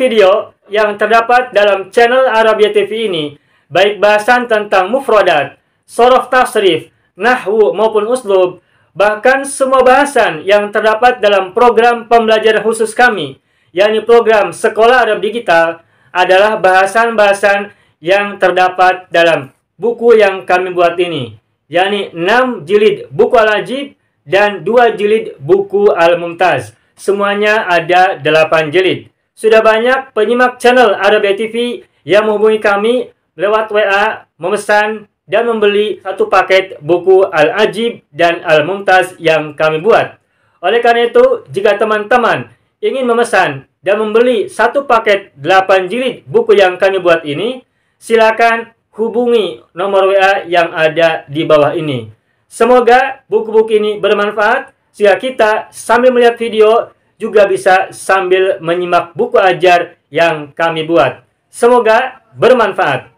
video yang terdapat dalam channel Arabia TV ini, baik bahasan tentang Mufradat, sorof tasrif, nahwu maupun uslub, bahkan semua bahasan yang terdapat dalam program pembelajaran khusus kami, yakni program Sekolah Arab Digital, adalah bahasan-bahasan yang terdapat dalam buku yang kami buat ini, yakni 6 jilid buku Al-Ajib dan 2 jilid buku Al-Mumtaz. Semuanya ada 8 jilid. Sudah banyak penyimak channel Arabia TV yang menghubungi kami lewat WA memesan dan membeli satu paket buku Al-Ajib dan Al-Mumtaz yang kami buat. Oleh karena itu, jika teman-teman ingin memesan dan membeli satu paket 8 jilid buku yang kami buat ini, silakan hubungi nomor WA yang ada di bawah ini. Semoga buku-buku ini bermanfaat sehingga kita sambil melihat video juga bisa sambil menyimak buku ajar yang kami buat. Semoga bermanfaat.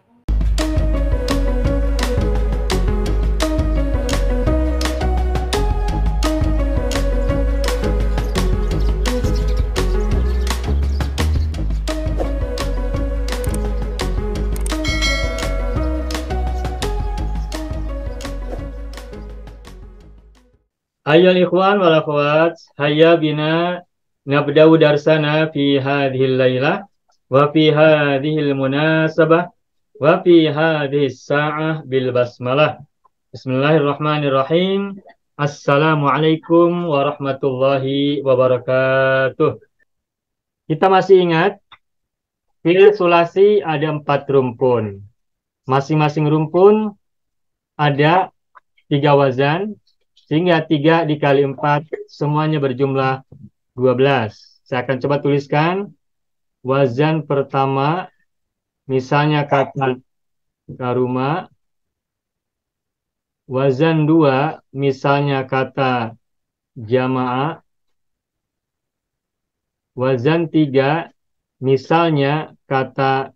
Hayal ikhwan wal akhwat, bina نبدأ درسنا في هذه الليلة وفي هذه المناسبة وفي هذه الساعة بالبسملة بسم الله الرحمن الرحيم السلام عليكم warahmatullahi wabarakatuh Kita masih ingat Fil sulasi ada empat rumpun Masing-masing rumpun ada tiga wazan sehingga tiga dikali empat semuanya berjumlah 12. Saya akan coba tuliskan wazan pertama misalnya kata karuma wazan dua misalnya kata jamaah wazan tiga misalnya kata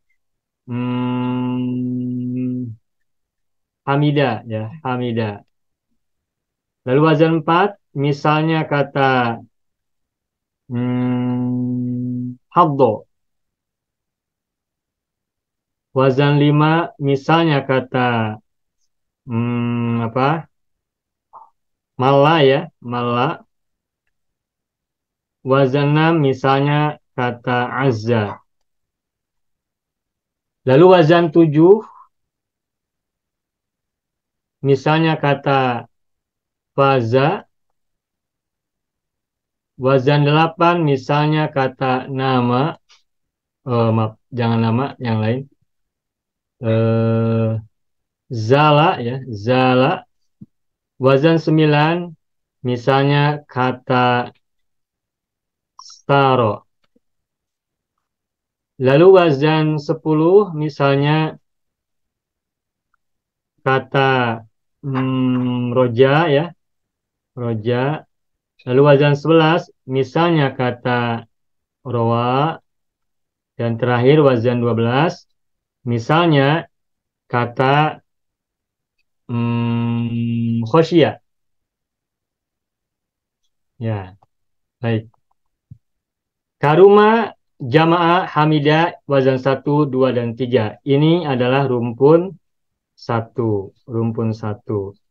hmm, hamida ya hamida lalu wazan empat misalnya kata Hmm, haddo. Wazan lima, misalnya kata hmm, apa? Mala ya, mala. Wazan enam, misalnya kata azza. Lalu wazan tujuh, misalnya kata faza Wazan delapan misalnya kata nama, uh, maaf, jangan nama, yang lain. Uh, zala ya, zala. Wazan sembilan misalnya kata staro. Lalu wazan sepuluh misalnya kata hmm, roja ya, roja Lalu wazan 11, misalnya kata roa. Dan terakhir wazan 12, misalnya kata hmm, khosya. Ya, baik. Karuma jamaah hamida wazan 1, 2, dan 3. Ini adalah rumpun 1. Rumpun 1.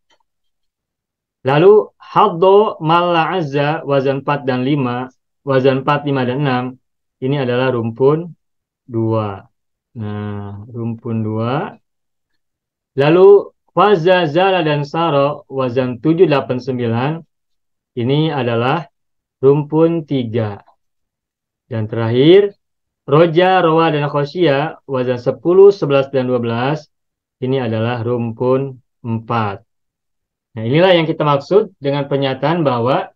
Lalu haddo malla azza wazan 4 dan 5, wazan 4, 5 dan 6 ini adalah rumpun 2. Nah, rumpun 2. Lalu wazza zala dan saro wazan 7, 8, 9 ini adalah rumpun 3. Dan terakhir, roja, roa, dan khosia, wazan 10, 11, dan 12, ini adalah rumpun 4. Nah, inilah yang kita maksud dengan pernyataan bahwa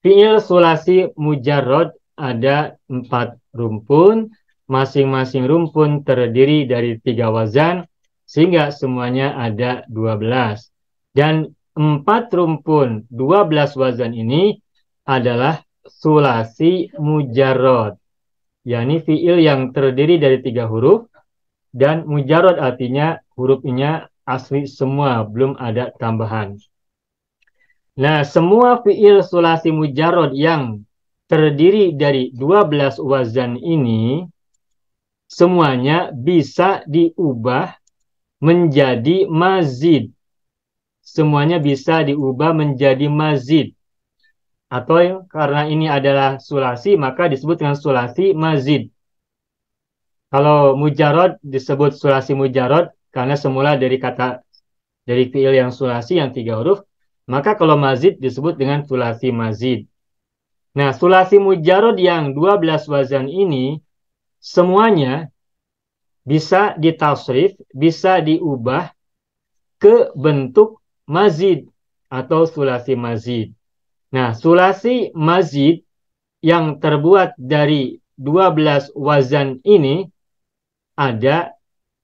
fi'il sulasi mujarrod ada empat rumpun, masing-masing rumpun terdiri dari tiga wazan, sehingga semuanya ada dua belas. Dan empat rumpun dua belas wazan ini adalah sulasi mujarrod, yakni fi'il yang terdiri dari tiga huruf, dan mujarrod artinya hurufnya asli semua, belum ada tambahan. Nah, semua fi'il sulasi mujarod yang terdiri dari 12 wazan ini, semuanya bisa diubah menjadi mazid. Semuanya bisa diubah menjadi mazid. Atau karena ini adalah sulasi, maka disebut dengan sulasi mazid. Kalau mujarod disebut sulasi mujarod, karena semula dari kata dari fiil yang sulasi yang tiga huruf, maka kalau mazid disebut dengan sulasi mazid. Nah, sulasi mujarod yang 12 wazan ini semuanya bisa ditafsir, bisa diubah ke bentuk mazid atau sulasi mazid. Nah, sulasi mazid yang terbuat dari 12 wazan ini ada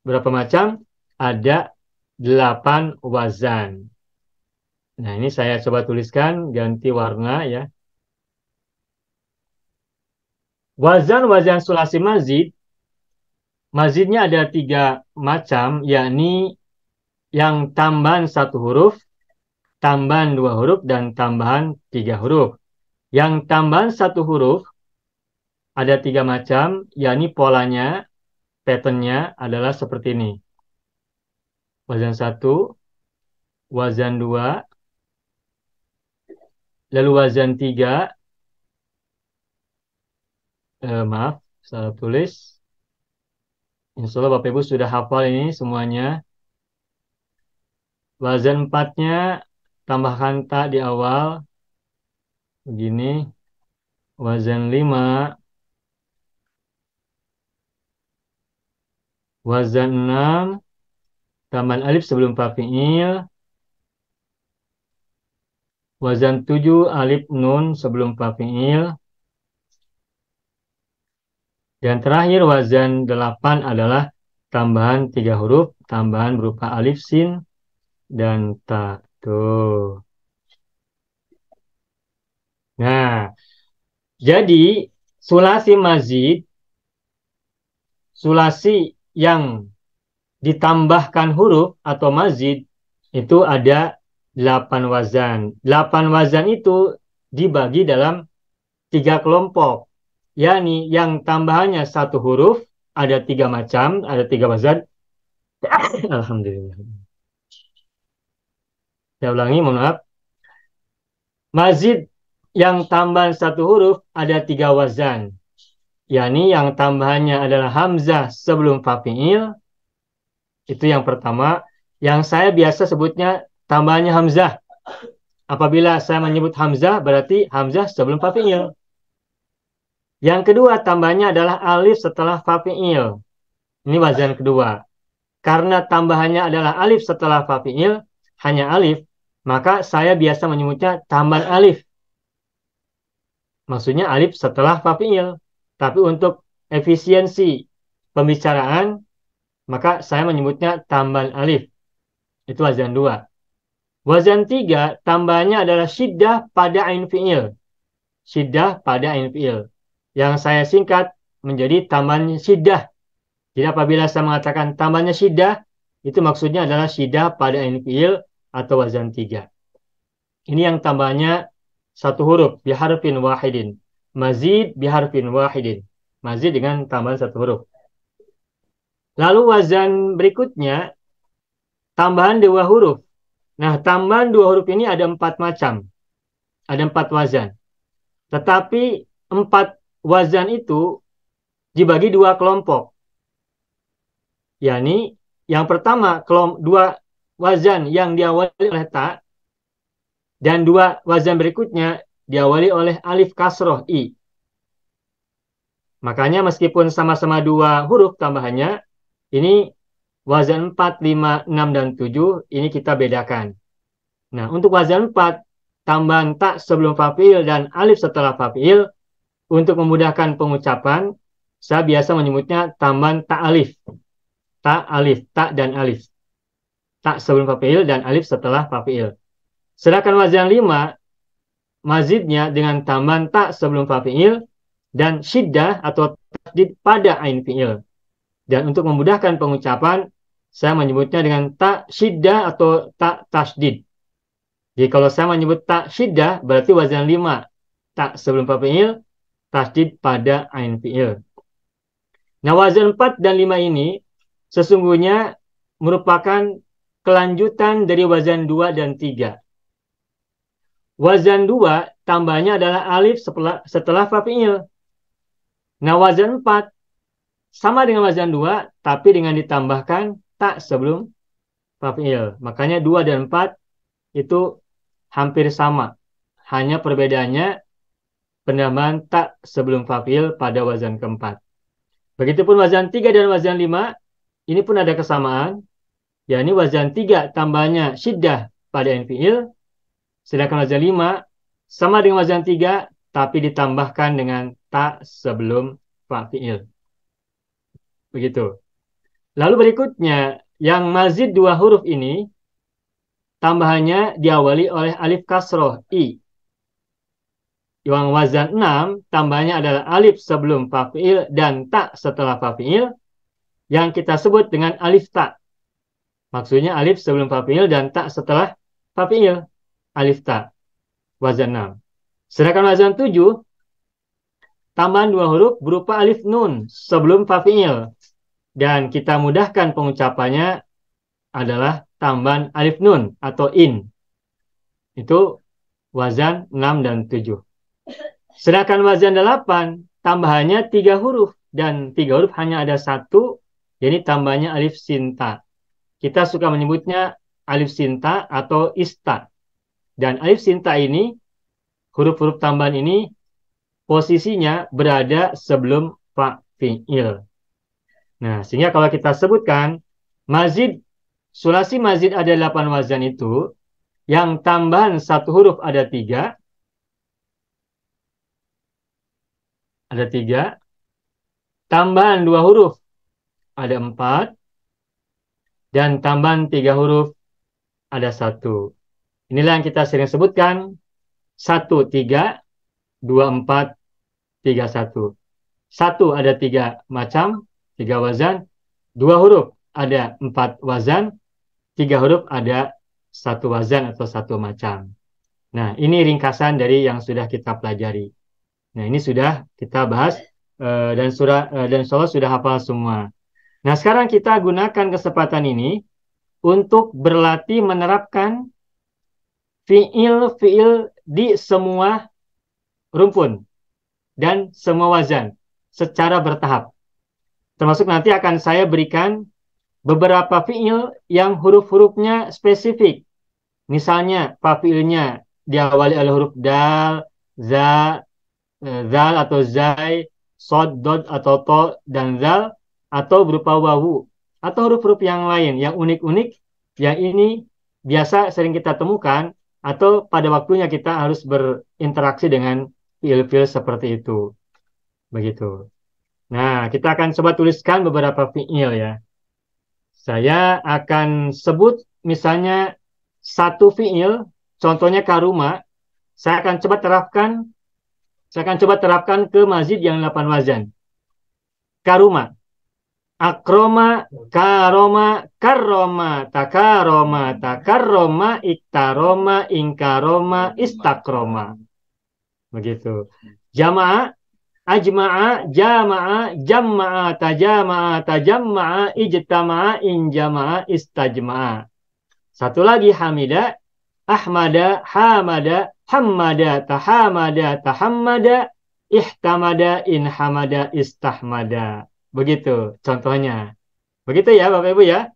berapa macam? ada delapan wazan. Nah, ini saya coba tuliskan ganti warna ya. Wazan-wazan sulasi mazid. Mazidnya ada tiga macam, yakni yang tambahan satu huruf, tambahan dua huruf, dan tambahan tiga huruf. Yang tambahan satu huruf ada tiga macam, yakni polanya, patternnya adalah seperti ini. Wazan satu, wazan dua, lalu wazan tiga, eh, maaf, salah tulis. Insya Allah Bapak Ibu sudah hafal ini semuanya. Wazan empatnya tambahkan tak di awal. Begini. Wazan lima. Wazan enam. Taman alif sebelum fa'il. Wazan tujuh alif nun sebelum fa'il. Dan terakhir wazan delapan adalah tambahan tiga huruf, tambahan berupa alif, sin, dan ta. Tuh. Nah, jadi sulasi mazid, sulasi yang ditambahkan huruf atau mazid itu ada 8 wazan. 8 wazan itu dibagi dalam tiga kelompok. yakni yang tambahannya satu huruf ada tiga macam, ada tiga wazan. Alhamdulillah. Saya ulangi, mohon maaf. Mazid yang tambahan satu huruf ada tiga wazan. yakni yang tambahannya adalah hamzah sebelum fa'il, itu yang pertama. Yang saya biasa sebutnya tambahannya hamzah. Apabila saya menyebut hamzah, berarti hamzah sebelum fa'il. Yang kedua, tambahannya adalah alif setelah fa'il. Ini wazan kedua. Karena tambahannya adalah alif setelah fa'il, hanya alif, maka saya biasa menyebutnya tambahan alif. Maksudnya alif setelah fa'il. Tapi untuk efisiensi pembicaraan, maka saya menyebutnya tambal alif. Itu wazan dua. Wazan tiga, tambahannya adalah syiddah pada ain fi'il. Syiddah pada ain fi'il. Yang saya singkat menjadi tambahan syiddah. Jadi apabila saya mengatakan tambahnya syiddah, itu maksudnya adalah syiddah pada ain fi'il atau wazan tiga. Ini yang tambahnya satu huruf, biharfin wahidin. Mazid biharfin wahidin. Mazid dengan tambahan satu huruf. Lalu wazan berikutnya tambahan dua huruf. Nah, tambahan dua huruf ini ada empat macam. Ada empat wazan. Tetapi empat wazan itu dibagi dua kelompok. Yani yang pertama kelom, dua wazan yang diawali oleh ta dan dua wazan berikutnya diawali oleh alif kasroh i. Makanya meskipun sama-sama dua huruf tambahannya, ini wazan 4, 5, 6, dan 7 ini kita bedakan. Nah, untuk wazan 4, tambahan tak sebelum fa'il dan alif setelah fa'il untuk memudahkan pengucapan, saya biasa menyebutnya tambahan tak alif. Tak alif, tak dan alif. Tak sebelum fa'il dan alif setelah fa'il. Sedangkan wazan 5, mazidnya dengan tambahan tak sebelum fa'il dan syiddah atau tajdid pada ain fi'il. Dan untuk memudahkan pengucapan, saya menyebutnya dengan tak syidda atau tak tasdid. Jadi kalau saya menyebut tak syidda, berarti wazan lima. Tak sebelum fi'il, tasdid pada ain fi'il. Nah, wazan 4 dan lima ini sesungguhnya merupakan kelanjutan dari wazan dua dan tiga. Wazan dua tambahnya adalah alif setelah, setelah fa'il. Nah, wazan 4 sama dengan wazan dua, tapi dengan ditambahkan tak sebelum fa'il. Makanya dua dan empat itu hampir sama. Hanya perbedaannya penambahan tak sebelum fa'il pada wazan keempat. Begitupun wazan tiga dan wazan lima, ini pun ada kesamaan. yakni wazan tiga tambahnya syiddah pada fiil, sedangkan wazan lima sama dengan wazan tiga, tapi ditambahkan dengan tak sebelum fa'il. Begitu. Lalu berikutnya, yang mazid dua huruf ini tambahannya diawali oleh alif kasroh i. Yang wazan 6 tambahnya adalah alif sebelum fa'il dan tak setelah fa'il yang kita sebut dengan alif tak. Maksudnya alif sebelum fa'il dan tak setelah fa'il. Alif tak. Wazan 6. Sedangkan wazan 7 tambahan dua huruf berupa alif nun sebelum fa'il dan kita mudahkan pengucapannya adalah tambahan alif nun atau in. Itu wazan 6 dan 7. Sedangkan wazan 8 tambahannya 3 huruf dan 3 huruf hanya ada satu jadi tambahnya alif sinta. Kita suka menyebutnya alif sinta atau ista. Dan alif sinta ini huruf-huruf tambahan ini posisinya berada sebelum fa Nah, sehingga kalau kita sebutkan mazid sulasi mazid ada 8 wazan itu yang tambahan satu huruf ada tiga ada tiga tambahan dua huruf ada empat dan tambahan tiga huruf ada satu inilah yang kita sering sebutkan satu tiga dua empat tiga satu satu ada tiga macam tiga wazan, dua huruf ada empat wazan, tiga huruf ada satu wazan atau satu macam. Nah, ini ringkasan dari yang sudah kita pelajari. Nah, ini sudah kita bahas eh, dan surah eh, dan sholat sudah hafal semua. Nah, sekarang kita gunakan kesempatan ini untuk berlatih menerapkan fiil-fiil di semua rumpun dan semua wazan secara bertahap. Termasuk nanti akan saya berikan beberapa fiil yang huruf-hurufnya spesifik. Misalnya, fa'ilnya diawali oleh huruf dal, za, eh, zal atau zai, sod, dot atau to, dan zal, atau berupa wawu, atau huruf-huruf yang lain yang unik-unik, yang ini biasa sering kita temukan, atau pada waktunya kita harus berinteraksi dengan fiil-fiil seperti itu. Begitu. Nah, kita akan coba tuliskan beberapa fiil ya. Saya akan sebut misalnya satu fiil, contohnya karuma. Saya akan coba terapkan, saya akan coba terapkan ke masjid yang 8 wazan. Karuma. Akroma, karoma, karoma, takaroma, takaroma, iktaroma, ingkaroma, istakroma. Begitu. Jamaah ajma'a jama'a jamma'a tajama'a tajamma'a ijtama'a injama'a istajma'a satu lagi hamida ahmada hamada hammada tahamada tahammada ihtamada inhamada istahmada begitu contohnya begitu ya Bapak Ibu ya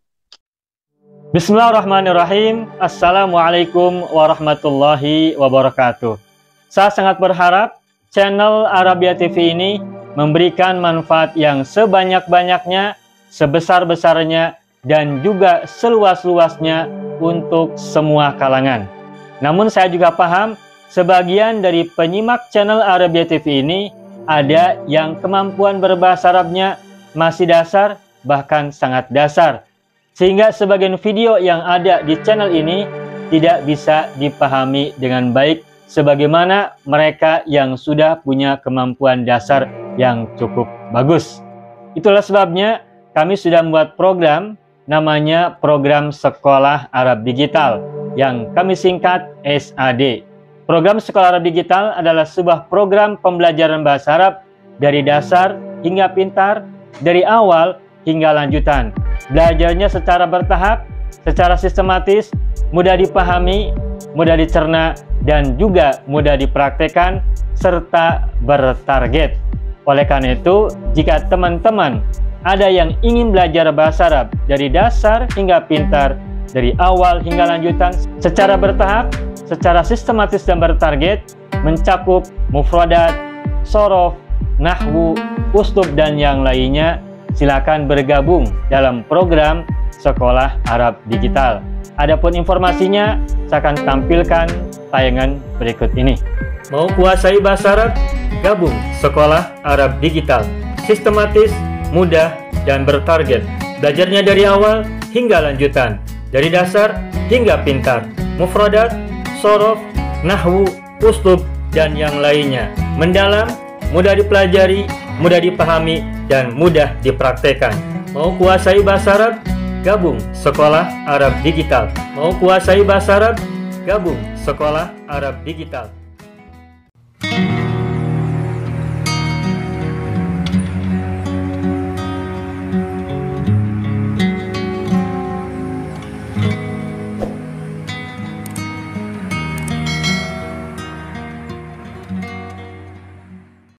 Bismillahirrahmanirrahim Assalamualaikum warahmatullahi wabarakatuh saya sangat berharap channel Arabia TV ini memberikan manfaat yang sebanyak-banyaknya, sebesar-besarnya, dan juga seluas-luasnya untuk semua kalangan. Namun saya juga paham, sebagian dari penyimak channel Arabia TV ini ada yang kemampuan berbahasa Arabnya masih dasar, bahkan sangat dasar. Sehingga sebagian video yang ada di channel ini tidak bisa dipahami dengan baik sebagaimana mereka yang sudah punya kemampuan dasar yang cukup bagus. Itulah sebabnya kami sudah membuat program namanya Program Sekolah Arab Digital yang kami singkat SAD. Program Sekolah Arab Digital adalah sebuah program pembelajaran bahasa Arab dari dasar hingga pintar, dari awal hingga lanjutan. Belajarnya secara bertahap, secara sistematis, mudah dipahami, mudah dicerna, dan juga mudah dipraktekkan serta bertarget. Oleh karena itu, jika teman-teman ada yang ingin belajar bahasa Arab dari dasar hingga pintar, dari awal hingga lanjutan, secara bertahap, secara sistematis dan bertarget, mencakup mufradat, sorof, nahwu, ustub dan yang lainnya, silakan bergabung dalam program Sekolah Arab Digital. Adapun informasinya, saya akan tampilkan tayangan berikut ini. Mau kuasai bahasa Arab? Gabung Sekolah Arab Digital. Sistematis, mudah, dan bertarget. Belajarnya dari awal hingga lanjutan. Dari dasar hingga pintar. Mufradat, sorof, nahwu, uslub, dan yang lainnya. Mendalam, mudah dipelajari, mudah dipahami, dan mudah dipraktekkan. Mau kuasai bahasa Arab? Gabung Sekolah Arab Digital. Mau kuasai bahasa Arab? Gabung Sekolah Arab Digital.